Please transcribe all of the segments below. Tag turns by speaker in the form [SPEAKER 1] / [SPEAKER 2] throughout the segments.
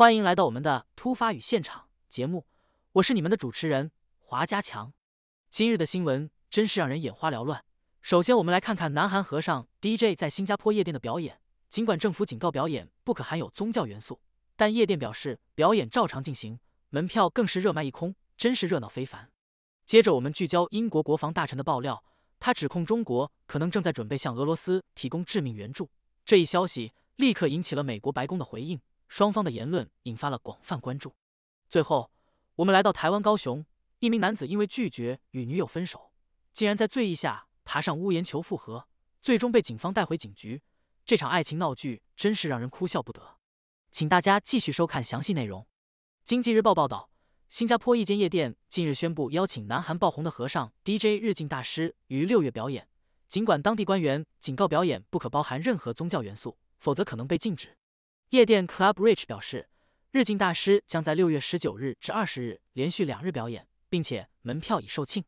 [SPEAKER 1] 欢迎来到我们的突发与现场节目，我是你们的主持人华家强。今日的新闻真是让人眼花缭乱。首先，我们来看看南韩和尚 DJ 在新加坡夜店的表演，尽管政府警告表演不可含有宗教元素，但夜店表示表演照常进行，门票更是热卖一空，真是热闹非凡。接着，我们聚焦英国国防大臣的爆料，他指控中国可能正在准备向俄罗斯提供致命援助，这一消息立刻引起了美国白宫的回应。双方的言论引发了广泛关注。最后，我们来到台湾高雄，一名男子因为拒绝与女友分手，竟然在醉意下爬上屋檐求复合，最终被警方带回警局。这场爱情闹剧真是让人哭笑不得。请大家继续收看详细内容。经济日报报道，新加坡一间夜店近日宣布邀请南韩爆红的和尚 DJ 日进大师于六月表演，尽管当地官员警告表演不可包含任何宗教元素，否则可能被禁止。夜店 Club Rich 表示，日进大师将在六月十九日至二十日连续两日表演，并且门票已售罄。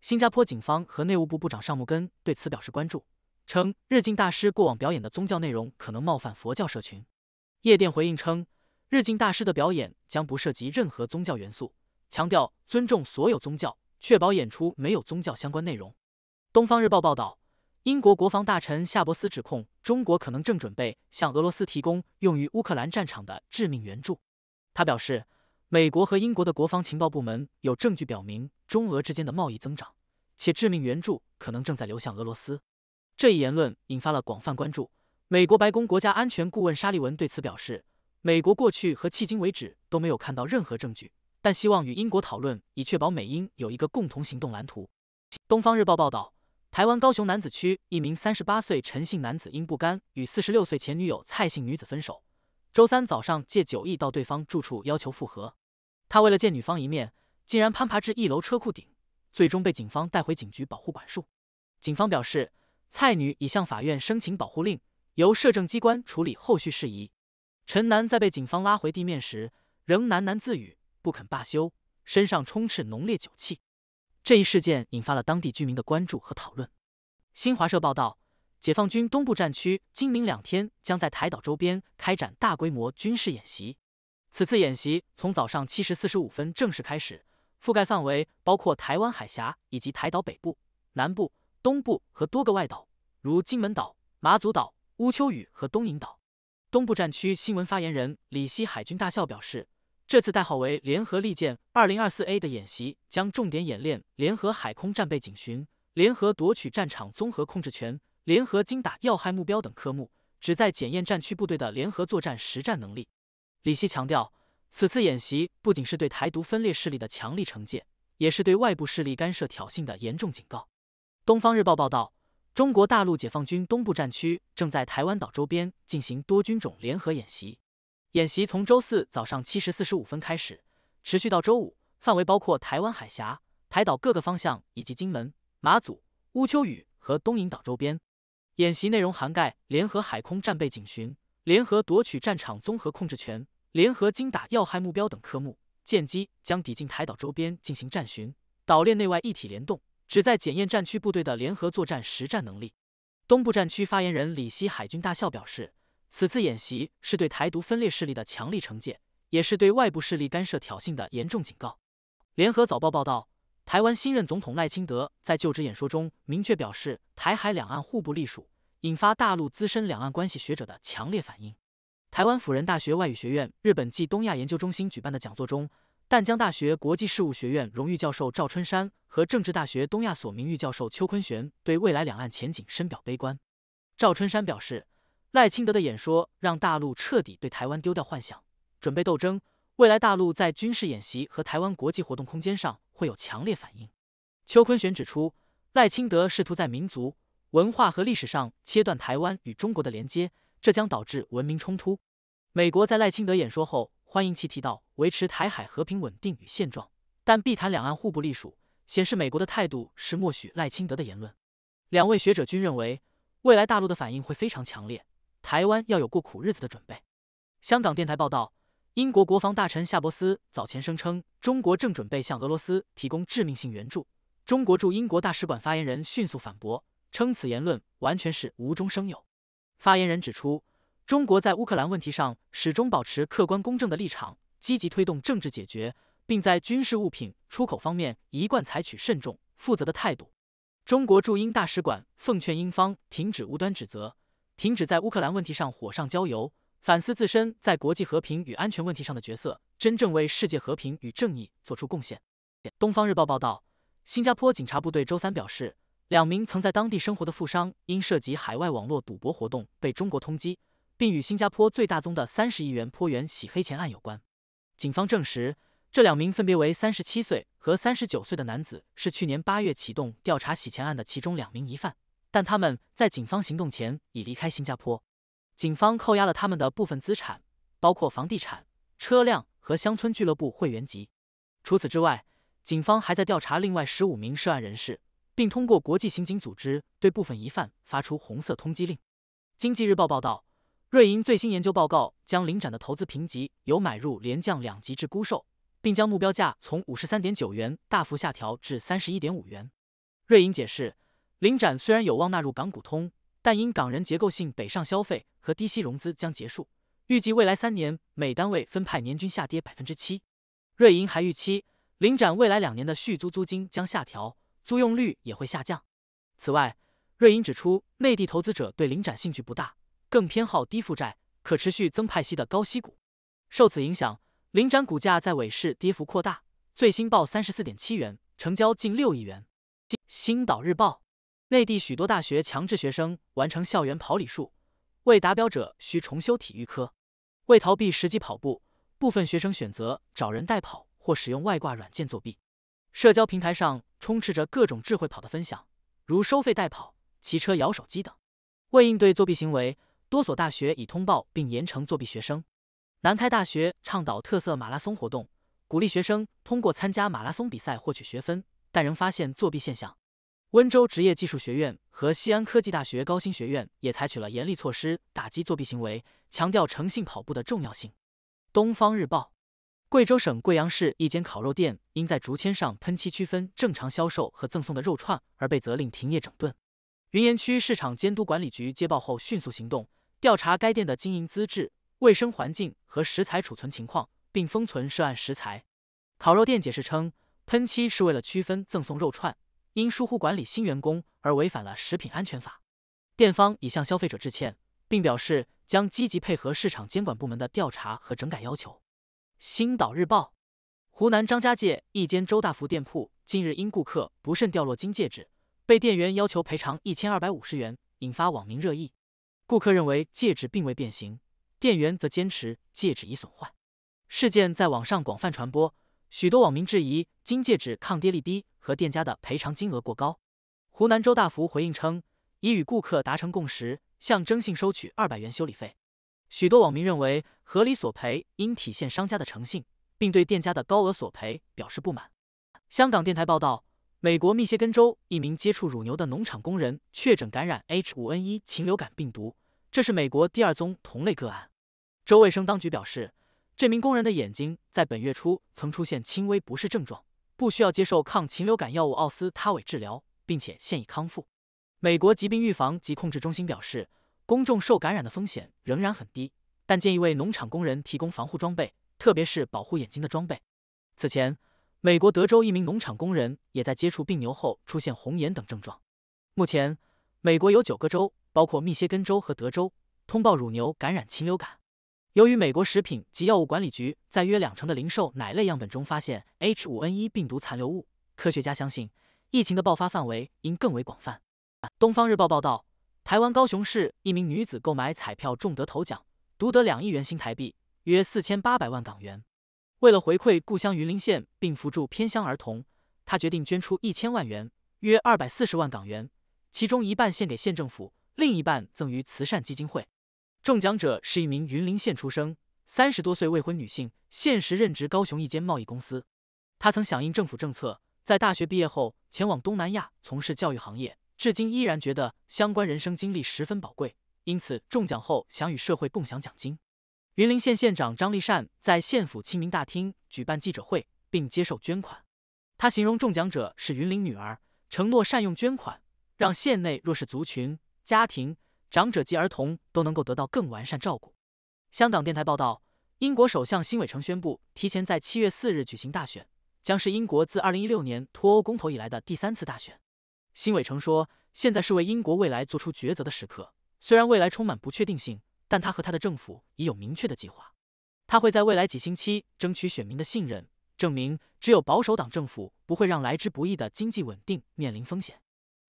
[SPEAKER 1] 新加坡警方和内务部部长尚木根对此表示关注，称日进大师过往表演的宗教内容可能冒犯佛教社群。夜店回应称，日进大师的表演将不涉及任何宗教元素，强调尊重所有宗教，确保演出没有宗教相关内容。东方日报报道。英国国防大臣夏博斯指控中国可能正准备向俄罗斯提供用于乌克兰战场的致命援助。他表示，美国和英国的国防情报部门有证据表明，中俄之间的贸易增长，且致命援助可能正在流向俄罗斯。这一言论引发了广泛关注。美国白宫国家安全顾问沙利文对此表示，美国过去和迄今为止都没有看到任何证据，但希望与英国讨论，以确保美英有一个共同行动蓝图。东方日报报道。台湾高雄男子区一名三十八岁陈姓男子，因不甘与四十六岁前女友蔡姓女子分手，周三早上借酒意到对方住处要求复合。他为了见女方一面，竟然攀爬至一楼车库顶，最终被警方带回警局保护管束。警方表示，蔡女已向法院申请保护令，由摄政机关处理后续事宜。陈男在被警方拉回地面时，仍喃喃自语，不肯罢休，身上充斥浓烈酒气。这一事件引发了当地居民的关注和讨论。新华社报道，解放军东部战区今明两天将在台岛周边开展大规模军事演习。此次演习从早上七时四十五分正式开始，覆盖范围包括台湾海峡以及台岛北部、南部、东部和多个外岛，如金门岛、马祖岛、乌秋屿和东引岛。东部战区新闻发言人李希海军大校表示。这次代号为“联合利剑二零二四 A” 的演习将重点演练联合海空战备警巡、联合夺取战场综合控制权、联合精打要害目标等科目，旨在检验战区部队的联合作战实战能力。李希强调，此次演习不仅是对台独分裂势力的强力惩戒，也是对外部势力干涉挑衅的严重警告。东方日报报道，中国大陆解放军东部战区正在台湾岛周边进行多军种联合演习。演习从周四早上七时四十五分开始，持续到周五，范围包括台湾海峡、台岛各个方向以及金门、马祖、乌丘屿和东引岛周边。演习内容涵盖联合海空战备警巡、联合夺取战场综合控制权、联合精打要害目标等科目。舰机将抵近台岛周边进行战巡，岛链内外一体联动，旨在检验战区部队的联合作战实战能力。东部战区发言人李希海军大校表示。此次演习是对台独分裂势力的强力惩戒，也是对外部势力干涉挑衅的严重警告。联合早报报道，台湾新任总统赖清德在就职演说中明确表示，台海两岸互不隶属，引发大陆资深两岸关系学者的强烈反应。台湾辅仁大学外语学院日本暨东亚研究中心举办的讲座中，淡江大学国际事务学院荣誉教授赵春山和政治大学东亚所名誉教授邱坤玄对未来两岸前景深表悲观。赵春山表示。赖清德的演说让大陆彻底对台湾丢掉幻想，准备斗争。未来大陆在军事演习和台湾国际活动空间上会有强烈反应。邱坤玄指出，赖清德试图在民族文化和历史上切断台湾与中国的连接，这将导致文明冲突。美国在赖清德演说后欢迎其提到维持台海和平稳定与现状，但避谈两岸互不隶属，显示美国的态度是默许赖清德的言论。两位学者均认为，未来大陆的反应会非常强烈。台湾要有过苦日子的准备。香港电台报道，英国国防大臣夏博斯早前声称中国正准备向俄罗斯提供致命性援助。中国驻英国大使馆发言人迅速反驳，称此言论完全是无中生有。发言人指出，中国在乌克兰问题上始终保持客观公正的立场，积极推动政治解决，并在军事物品出口方面一贯采取慎重负责的态度。中国驻英大使馆奉劝英方停止无端指责。停止在乌克兰问题上火上浇油，反思自身在国际和平与安全问题上的角色，真正为世界和平与正义做出贡献。东方日报报道，新加坡警察部队周三表示，两名曾在当地生活的富商因涉及海外网络赌博活动被中国通缉，并与新加坡最大宗的三十亿元坡元洗黑钱案有关。警方证实，这两名分别为三十七岁和三十九岁的男子是去年八月启动调查洗钱案的其中两名疑犯。但他们在警方行动前已离开新加坡，警方扣押了他们的部分资产，包括房地产、车辆和乡村俱乐部会员级。除此之外，警方还在调查另外十五名涉案人士，并通过国际刑警组织对部分疑犯发出红色通缉令。经济日报报道，瑞银最新研究报告将临展的投资评级由买入连降两级至沽售，并将目标价从五十三点九元大幅下调至三十一点五元。瑞银解释。临展虽然有望纳入港股通，但因港人结构性北上消费和低息融资将结束，预计未来三年每单位分派年均下跌百分之七。瑞银还预期，临展未来两年的续租租金将下调，租用率也会下降。此外，瑞银指出，内地投资者对临展兴趣不大，更偏好低负债、可持续增派息的高息股。受此影响，临展股价在尾市跌幅扩大，最新报三十四点七元，成交近六亿元。星岛日报。内地许多大学强制学生完成校园跑里数，未达标者需重修体育课。为逃避实际跑步，部分学生选择找人代跑或使用外挂软件作弊。社交平台上充斥着各种智慧跑的分享，如收费代跑、骑车摇手机等。为应对作弊行为，多所大学已通报并严惩作弊学生。南开大学倡导特色马拉松活动，鼓励学生通过参加马拉松比赛获取学分，但仍发现作弊现象。温州职业技术学院和西安科技大学高新学院也采取了严厉措施打击作弊行为，强调诚信跑步的重要性。东方日报，贵州省贵阳市一间烤肉店因在竹签上喷漆区分正常销售和赠送的肉串而被责令停业整顿。云岩区市场监督管理局接报后迅速行动，调查该店的经营资质、卫生环境和食材储存情况，并封存涉案食材。烤肉店解释称，喷漆是为了区分赠送肉串。因疏忽管理新员工而违反了食品安全法，店方已向消费者致歉，并表示将积极配合市场监管部门的调查和整改要求。《星岛日报》，湖南张家界一间周大福店铺近日因顾客不慎掉落金戒指，被店员要求赔偿一千二百五十元，引发网民热议。顾客认为戒指并未变形，店员则坚持戒指已损坏。事件在网上广泛传播。许多网民质疑金戒指抗跌力低和店家的赔偿金额过高。湖南周大福回应称，已与顾客达成共识，象征性收取二百元修理费。许多网民认为，合理索赔应体现商家的诚信，并对店家的高额索赔表示不满。香港电台报道，美国密歇根州一名接触乳牛的农场工人确诊感染 H5N1 禽流感病毒，这是美国第二宗同类个案。州卫生当局表示。这名工人的眼睛在本月初曾出现轻微不适症状，不需要接受抗禽流感药物奥司他韦治疗，并且现已康复。美国疾病预防及控制中心表示，公众受感染的风险仍然很低，但建议为农场工人提供防护装备，特别是保护眼睛的装备。此前，美国德州一名农场工人也在接触病牛后出现红眼等症状。目前，美国有九个州，包括密歇根州和德州，通报乳牛感染禽流感。由于美国食品及药物管理局在约两成的零售奶类样本中发现 H5N1 病毒残留物，科学家相信疫情的爆发范围应更为广泛。东方日报报道，台湾高雄市一名女子购买彩票中得头奖，独得两亿元新台币，约四千八百万港元。为了回馈故乡云林县并扶助偏乡儿童，她决定捐出一千万元，约二百四十万港元，其中一半献给县政府，另一半赠予慈善基金会。中奖者是一名云林县出生、三十多岁未婚女性，现时任职高雄一间贸易公司。她曾响应政府政策，在大学毕业后前往东南亚从事教育行业，至今依然觉得相关人生经历十分宝贵，因此中奖后想与社会共享奖金。云林县县长张立善在县府亲民大厅举办记者会，并接受捐款。他形容中奖者是云林女儿，承诺善用捐款，让县内弱势族群家庭。长者及儿童都能够得到更完善照顾。香港电台报道，英国首相新伟成宣布提前在七月四日举行大选，将是英国自二零一六年脱欧公投以来的第三次大选。新伟成说，现在是为英国未来做出抉择的时刻，虽然未来充满不确定性，但他和他的政府已有明确的计划。他会在未来几星期争取选民的信任，证明只有保守党政府不会让来之不易的经济稳定面临风险。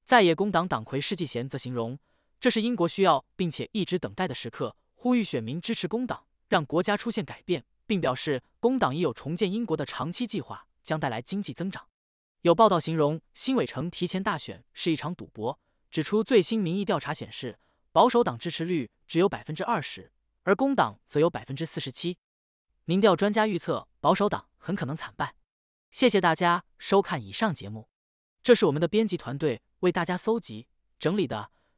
[SPEAKER 1] 在野工党党魁施纪贤则形容。这是英国需要并且一直等待的时刻，呼吁选民支持工党，让国家出现改变，并表示工党已有重建英国的长期计划，将带来经济增长。有报道形容新韦城提前大选是一场赌博，指出最新民意调查显示保守党支持率只有百分之二十，而工党则有百分之四十七。民调专家预测保守党很可能惨败。谢谢大家收看以上节目，这是我们的编辑团队为大家搜集整理的。